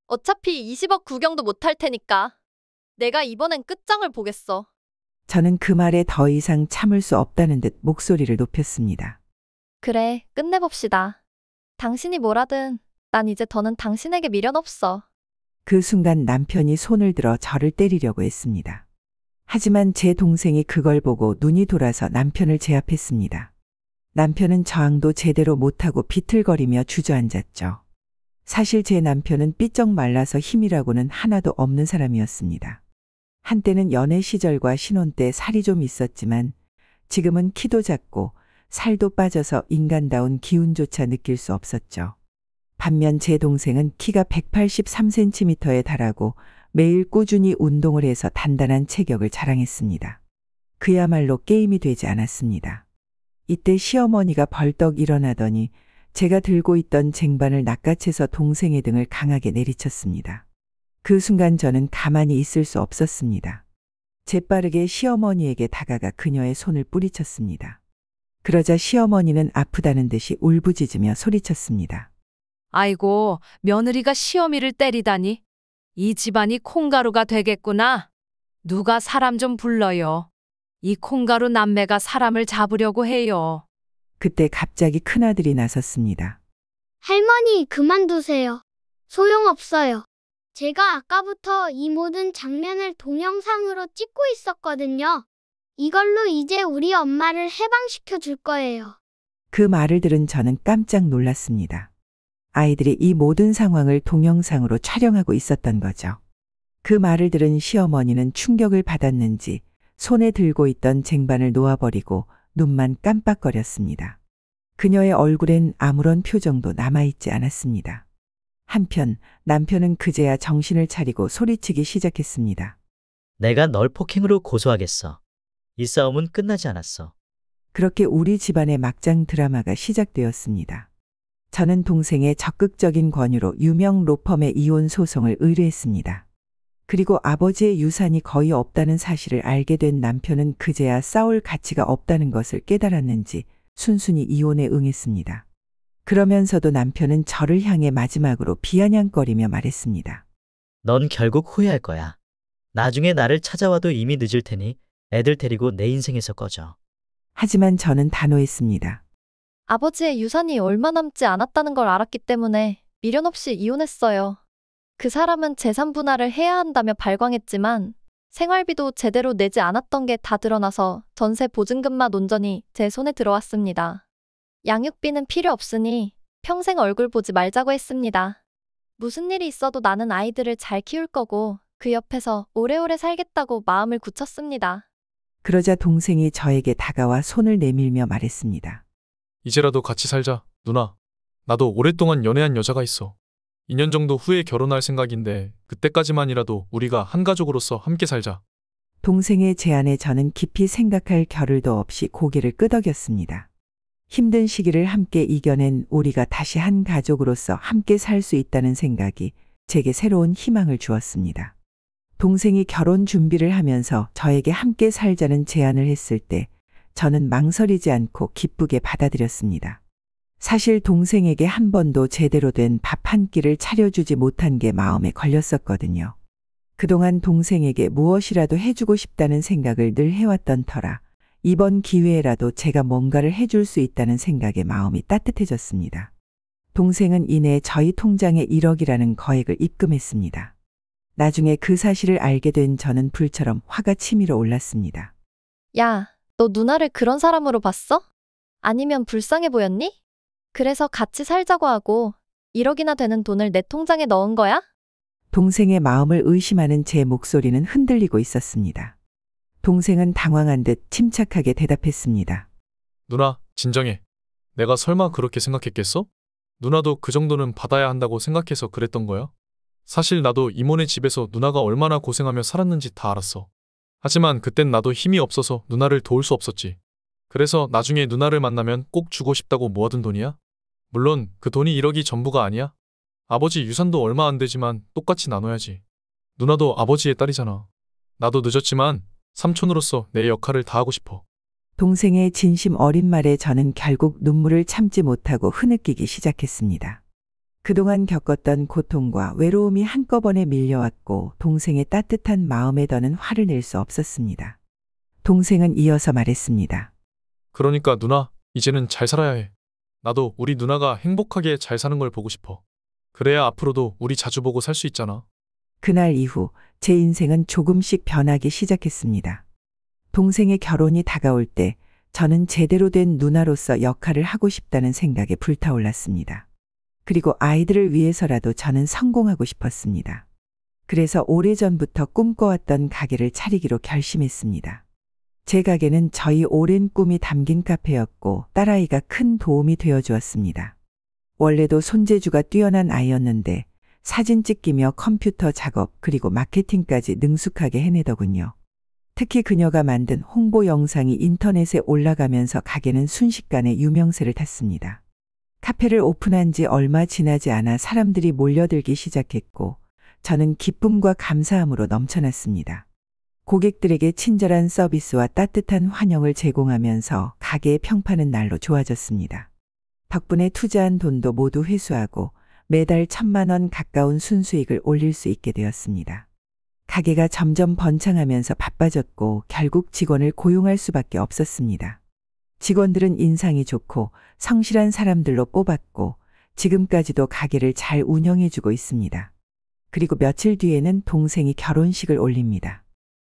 어차피 20억 구경도 못할 테니까. 내가 이번엔 끝장을 보겠어. 저는 그 말에 더 이상 참을 수 없다는 듯 목소리를 높였습니다. 그래, 끝내봅시다. 당신이 뭐라든 난 이제 더는 당신에게 미련 없어. 그 순간 남편이 손을 들어 저를 때리려고 했습니다. 하지만 제 동생이 그걸 보고 눈이 돌아서 남편을 제압했습니다. 남편은 저항도 제대로 못하고 비틀거리며 주저앉았죠. 사실 제 남편은 삐쩍 말라서 힘이라고는 하나도 없는 사람이었습니다. 한때는 연애 시절과 신혼 때 살이 좀 있었지만 지금은 키도 작고 살도 빠져서 인간다운 기운조차 느낄 수 없었죠. 반면 제 동생은 키가 183cm에 달하고 매일 꾸준히 운동을 해서 단단한 체격을 자랑했습니다. 그야말로 게임이 되지 않았습니다. 이때 시어머니가 벌떡 일어나더니 제가 들고 있던 쟁반을 낚아채서 동생의 등을 강하게 내리쳤습니다. 그 순간 저는 가만히 있을 수 없었습니다. 재빠르게 시어머니에게 다가가 그녀의 손을 뿌리쳤습니다. 그러자 시어머니는 아프다는 듯이 울부짖으며 소리쳤습니다. 아이고, 며느리가 시어미를 때리다니. 이 집안이 콩가루가 되겠구나. 누가 사람 좀 불러요. 이 콩가루 남매가 사람을 잡으려고 해요. 그때 갑자기 큰아들이 나섰습니다. 할머니, 그만두세요. 소용없어요. 제가 아까부터 이 모든 장면을 동영상으로 찍고 있었거든요. 이걸로 이제 우리 엄마를 해방시켜 줄 거예요. 그 말을 들은 저는 깜짝 놀랐습니다. 아이들이 이 모든 상황을 동영상으로 촬영하고 있었던 거죠. 그 말을 들은 시어머니는 충격을 받았는지 손에 들고 있던 쟁반을 놓아버리고 눈만 깜빡거렸습니다. 그녀의 얼굴엔 아무런 표정도 남아있지 않았습니다. 한편 남편은 그제야 정신을 차리고 소리치기 시작했습니다. 내가 널 폭행으로 고소하겠어. 이 싸움은 끝나지 않았어. 그렇게 우리 집안의 막장 드라마가 시작되었습니다. 저는 동생의 적극적인 권유로 유명 로펌의 이혼 소송을 의뢰했습니다. 그리고 아버지의 유산이 거의 없다는 사실을 알게 된 남편은 그제야 싸울 가치가 없다는 것을 깨달았는지 순순히 이혼에 응했습니다. 그러면서도 남편은 저를 향해 마지막으로 비아냥거리며 말했습니다. 넌 결국 후회할 거야. 나중에 나를 찾아와도 이미 늦을 테니 애들 데리고 내 인생에서 꺼져. 하지만 저는 단호했습니다. 아버지의 유산이 얼마 남지 않았다는 걸 알았기 때문에 미련 없이 이혼했어요. 그 사람은 재산 분할을 해야 한다며 발광했지만 생활비도 제대로 내지 않았던 게 다 드러나서 전세 보증금만 온전히 제 손에 들어왔습니다. 양육비는 필요 없으니 평생 얼굴 보지 말자고 했습니다. 무슨 일이 있어도 나는 아이들을 잘 키울 거고 그 옆에서 오래오래 살겠다고 마음을 굳혔습니다. 그러자 동생이 저에게 다가와 손을 내밀며 말했습니다. 이제라도 같이 살자, 누나. 나도 오랫동안 연애한 여자가 있어. 2년 정도 후에 결혼할 생각인데 그때까지만이라도 우리가 한 가족으로서 함께 살자. 동생의 제안에 저는 깊이 생각할 겨를도 없이 고개를 끄덕였습니다. 힘든 시기를 함께 이겨낸 우리가 다시 한 가족으로서 함께 살 수 있다는 생각이 제게 새로운 희망을 주었습니다. 동생이 결혼 준비를 하면서 저에게 함께 살자는 제안을 했을 때 저는 망설이지 않고 기쁘게 받아들였습니다. 사실 동생에게 한 번도 제대로 된 밥 한 끼를 차려주지 못한 게 마음에 걸렸었거든요. 그동안 동생에게 무엇이라도 해주고 싶다는 생각을 늘 해왔던 터라 이번 기회에라도 제가 뭔가를 해줄 수 있다는 생각에 마음이 따뜻해졌습니다. 동생은 이내 저희 통장에 1억이라는 거액을 입금했습니다. 나중에 그 사실을 알게 된 저는 불처럼 화가 치밀어 올랐습니다. 야, 너 누나를 그런 사람으로 봤어? 아니면 불쌍해 보였니? 그래서 같이 살자고 하고 1억이나 되는 돈을 내 통장에 넣은 거야? 동생의 마음을 의심하는 제 목소리는 흔들리고 있었습니다. 동생은 당황한 듯 침착하게 대답했습니다. 누나, 진정해. 내가 설마 그렇게 생각했겠어? 누나도 그 정도는 받아야 한다고 생각해서 그랬던 거야. 사실 나도 이모네 집에서 누나가 얼마나 고생하며 살았는지 다 알았어. 하지만 그땐 나도 힘이 없어서 누나를 도울 수 없었지. 그래서 나중에 누나를 만나면 꼭 주고 싶다고 모아둔 돈이야? 물론 그 돈이 1억이 전부가 아니야. 아버지 유산도 얼마 안 되지만 똑같이 나눠야지. 누나도 아버지의 딸이잖아. 나도 늦었지만 삼촌으로서 내 역할을 다하고 싶어. 동생의 진심 어린 말에 저는 결국 눈물을 참지 못하고 흐느끼기 시작했습니다. 그동안 겪었던 고통과 외로움이 한꺼번에 밀려왔고 동생의 따뜻한 마음에 더는 화를 낼 수 없었습니다. 동생은 이어서 말했습니다. 그러니까 누나, 이제는 잘 살아야 해. 나도 우리 누나가 행복하게 잘 사는 걸 보고 싶어. 그래야 앞으로도 우리 자주 보고 살 수 있잖아. 그날 이후 제 인생은 조금씩 변하기 시작했습니다. 동생의 결혼이 다가올 때 저는 제대로 된 누나로서 역할을 하고 싶다는 생각에 불타올랐습니다. 그리고 아이들을 위해서라도 저는 성공하고 싶었습니다. 그래서 오래전부터 꿈꿔왔던 가게를 차리기로 결심했습니다. 제 가게는 저희 오랜 꿈이 담긴 카페였고 딸아이가 큰 도움이 되어 주었습니다. 원래도 손재주가 뛰어난 아이였는데 사진 찍기며 컴퓨터 작업 그리고 마케팅까지 능숙하게 해내더군요. 특히 그녀가 만든 홍보 영상이 인터넷에 올라가면서 가게는 순식간에 유명세를 탔습니다. 카페를 오픈한 지 얼마 지나지 않아 사람들이 몰려들기 시작했고 저는 기쁨과 감사함으로 넘쳐났습니다. 고객들에게 친절한 서비스와 따뜻한 환영을 제공하면서 가게의 평판은 날로 좋아졌습니다. 덕분에 투자한 돈도 모두 회수하고 매달 천만 원 가까운 순수익을 올릴 수 있게 되었습니다. 가게가 점점 번창하면서 바빠졌고 결국 직원을 고용할 수밖에 없었습니다. 직원들은 인상이 좋고 성실한 사람들로 뽑았고 지금까지도 가게를 잘 운영해주고 있습니다. 그리고 며칠 뒤에는 동생이 결혼식을 올립니다.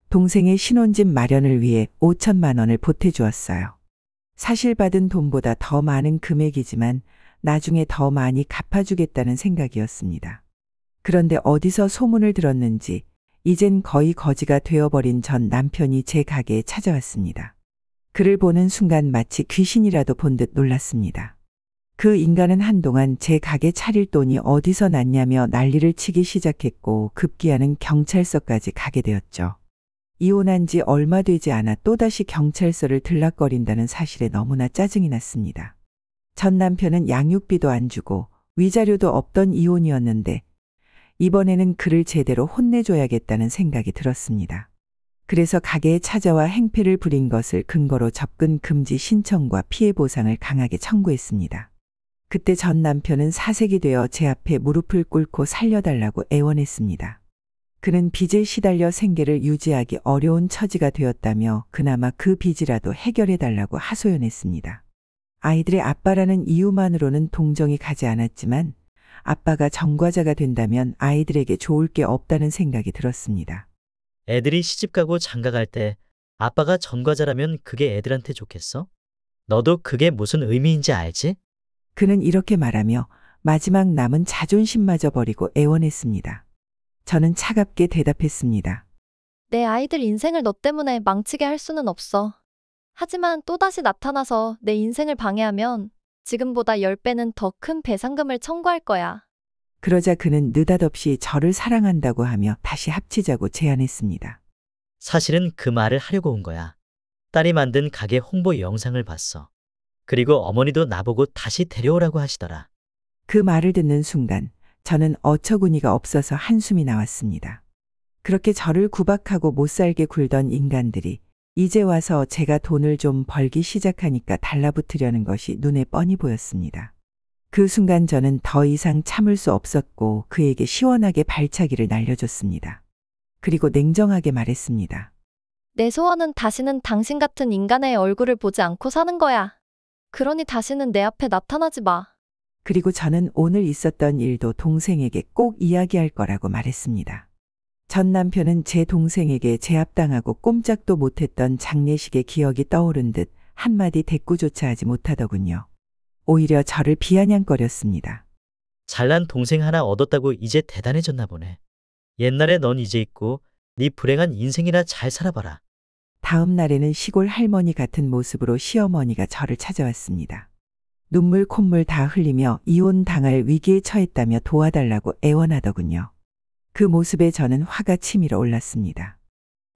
동생의 신혼집 마련을 위해 5천만 원을 보태주었어요. 사실 받은 돈보다 더 많은 금액이지만 나중에 더 많이 갚아주겠다는 생각이었습니다. 그런데 어디서 소문을 들었는지 이젠 거의 거지가 되어버린 전 남편이 제 가게에 찾아왔습니다. 그를 보는 순간 마치 귀신이라도 본 듯 놀랐습니다. 그 인간은 한동안 제 가게 차릴 돈이 어디서 났냐며 난리를 치기 시작했고 급기야는 경찰서까지 가게 되었죠. 이혼한 지 얼마 되지 않아 또다시 경찰서를 들락거린다는 사실에 너무나 짜증이 났습니다. 전 남편은 양육비도 안 주고 위자료도 없던 이혼이었는데 이번에는 그를 제대로 혼내줘야겠다는 생각이 들었습니다. 그래서 가게에 찾아와 행패를 부린 것을 근거로 접근 금지 신청과 피해 보상을 강하게 청구했습니다. 그때 전 남편은 사색이 되어 제 앞에 무릎을 꿇고 살려달라고 애원했습니다. 그는 빚에 시달려 생계를 유지하기 어려운 처지가 되었다며 그나마 그 빚이라도 해결해달라고 하소연했습니다. 아이들의 아빠라는 이유만으로는 동정이 가지 않았지만 아빠가 정과자가 된다면 아이들에게 좋을 게 없다는 생각이 들었습니다. 애들이 시집 가고 장가 갈때 아빠가 전과자라면 그게 애들한테 좋겠어? 너도 그게 무슨 의미인지 알지? 그는 이렇게 말하며 마지막 남은 자존심마저 버리고 애원했습니다. 저는 차갑게 대답했습니다. 내 아이들 인생을 너 때문에 망치게 할 수는 없어. 하지만 또다시 나타나서 내 인생을 방해하면 지금보다 10배는 더 큰 배상금을 청구할 거야. 그러자 그는 느닷없이 저를 사랑한다고 하며 다시 합치자고 제안했습니다. 사실은 그 말을 하려고 온 거야. 딸이 만든 가게 홍보 영상을 봤어. 그리고 어머니도 나보고 다시 데려오라고 하시더라. 그 말을 듣는 순간 저는 어처구니가 없어서 한숨이 나왔습니다. 그렇게 저를 구박하고 못 살게 굴던 인간들이 이제 와서 제가 돈을 좀 벌기 시작하니까 달라붙으려는 것이 눈에 뻔히 보였습니다. 그 순간 저는 더 이상 참을 수 없었고 그에게 시원하게 발차기를 날려줬습니다. 그리고 냉정하게 말했습니다. 내 소원은 다시는 당신 같은 인간의 얼굴을 보지 않고 사는 거야. 그러니 다시는 내 앞에 나타나지 마. 그리고 저는 오늘 있었던 일도 동생에게 꼭 이야기할 거라고 말했습니다. 전 남편은 제 동생에게 제압당하고 꼼짝도 못했던 장례식의 기억이 떠오른 듯 한마디 대꾸조차 하지 못하더군요. 오히려 저를 비아냥거렸습니다. 잘난 동생 하나 얻었다고 이제 대단해졌나 보네. 옛날에 넌 이제 있고 네 불행한 인생이나 잘 살아봐라. 다음 날에는 시골 할머니 같은 모습으로 시어머니가 저를 찾아왔습니다. 눈물 콧물 다 흘리며 이혼 당할 위기에 처했다며 도와달라고 애원하더군요. 그 모습에 저는 화가 치밀어 올랐습니다.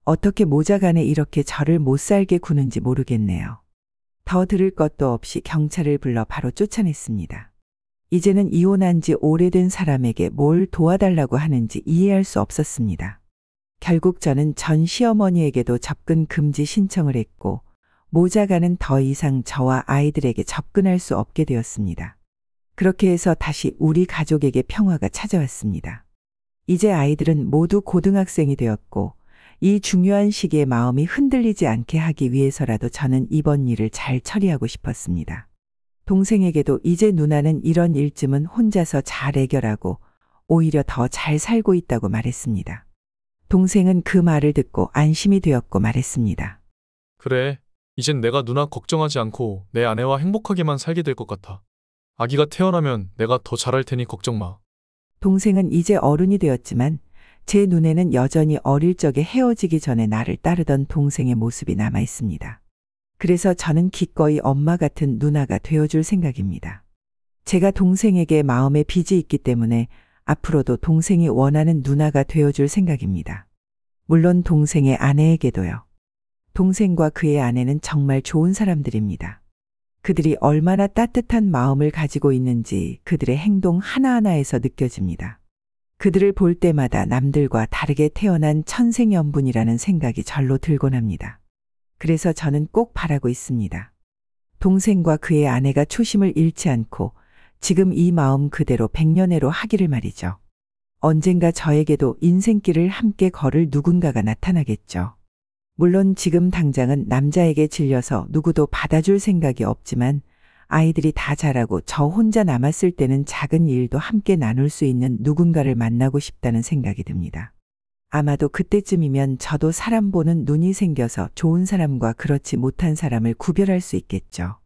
어떻게 모자간에 이렇게 저를 못 살게 구는지 모르겠네요. 더 들을 것도 없이 경찰을 불러 바로 쫓아냈습니다. 이제는 이혼한 지 오래된 사람에게 뭘 도와달라고 하는지 이해할 수 없었습니다. 결국 저는 전 시어머니에게도 접근 금지 신청을 했고, 모자가는 더 이상 저와 아이들에게 접근할 수 없게 되었습니다. 그렇게 해서 다시 우리 가족에게 평화가 찾아왔습니다. 이제 아이들은 모두 고등학생이 되었고 이 중요한 시기에 마음이 흔들리지 않게 하기 위해서라도 저는 이번 일을 잘 처리하고 싶었습니다. 동생에게도 이제 누나는 이런 일쯤은 혼자서 잘 해결하고 오히려 더 잘 살고 있다고 말했습니다. 동생은 그 말을 듣고 안심이 되었고 말했습니다. 그래, 이젠 내가 누나 걱정하지 않고 내 아내와 행복하게만 살게 될 것 같아. 아기가 태어나면 내가 더 잘할 테니 걱정 마. 동생은 이제 어른이 되었지만 제 눈에는 여전히 어릴 적에 헤어지기 전에 나를 따르던 동생의 모습이 남아 있습니다. 그래서 저는 기꺼이 엄마 같은 누나가 되어줄 생각입니다. 제가 동생에게 마음의 빚이 있기 때문에 앞으로도 동생이 원하는 누나가 되어줄 생각입니다. 물론 동생의 아내에게도요. 동생과 그의 아내는 정말 좋은 사람들입니다. 그들이 얼마나 따뜻한 마음을 가지고 있는지 그들의 행동 하나하나에서 느껴집니다. 그들을 볼 때마다 남들과 다르게 태어난 천생연분이라는 생각이 절로 들곤 합니다. 그래서 저는 꼭 바라고 있습니다. 동생과 그의 아내가 초심을 잃지 않고 지금 이 마음 그대로 백년해로 하기를 말이죠. 언젠가 저에게도 인생길을 함께 걸을 누군가가 나타나겠죠. 물론 지금 당장은 남자에게 질려서 누구도 받아줄 생각이 없지만 아이들이 다 자라고 저 혼자 남았을 때는 작은 일도 함께 나눌 수 있는 누군가를 만나고 싶다는 생각이 듭니다. 아마도 그때쯤이면 저도 사람 보는 눈이 생겨서 좋은 사람과 그렇지 못한 사람을 구별할 수 있겠죠.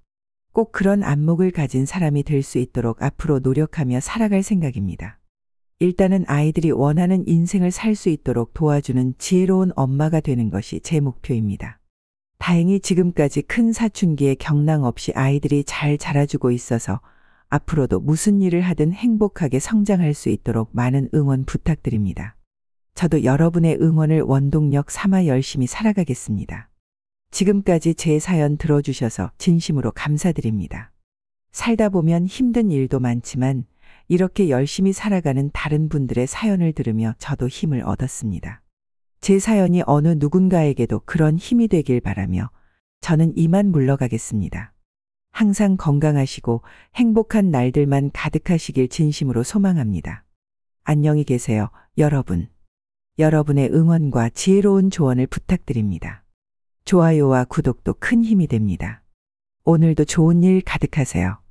꼭 그런 안목을 가진 사람이 될 수 있도록 앞으로 노력하며 살아갈 생각입니다. 일단은 아이들이 원하는 인생을 살 수 있도록 도와주는 지혜로운 엄마가 되는 것이 제 목표입니다. 다행히 지금까지 큰 사춘기에 경랑 없이 아이들이 잘 자라주고 있어서 앞으로도 무슨 일을 하든 행복하게 성장할 수 있도록 많은 응원 부탁드립니다. 저도 여러분의 응원을 원동력 삼아 열심히 살아가겠습니다. 지금까지 제 사연 들어주셔서 진심으로 감사드립니다. 살다 보면 힘든 일도 많지만 이렇게 열심히 살아가는 다른 분들의 사연을 들으며 저도 힘을 얻었습니다. 제 사연이 어느 누군가에게도 그런 힘이 되길 바라며 저는 이만 물러가겠습니다. 항상 건강하시고 행복한 날들만 가득하시길 진심으로 소망합니다. 안녕히 계세요, 여러분. 여러분의 응원과 지혜로운 조언을 부탁드립니다. 좋아요와 구독도 큰 힘이 됩니다. 오늘도 좋은 일 가득하세요.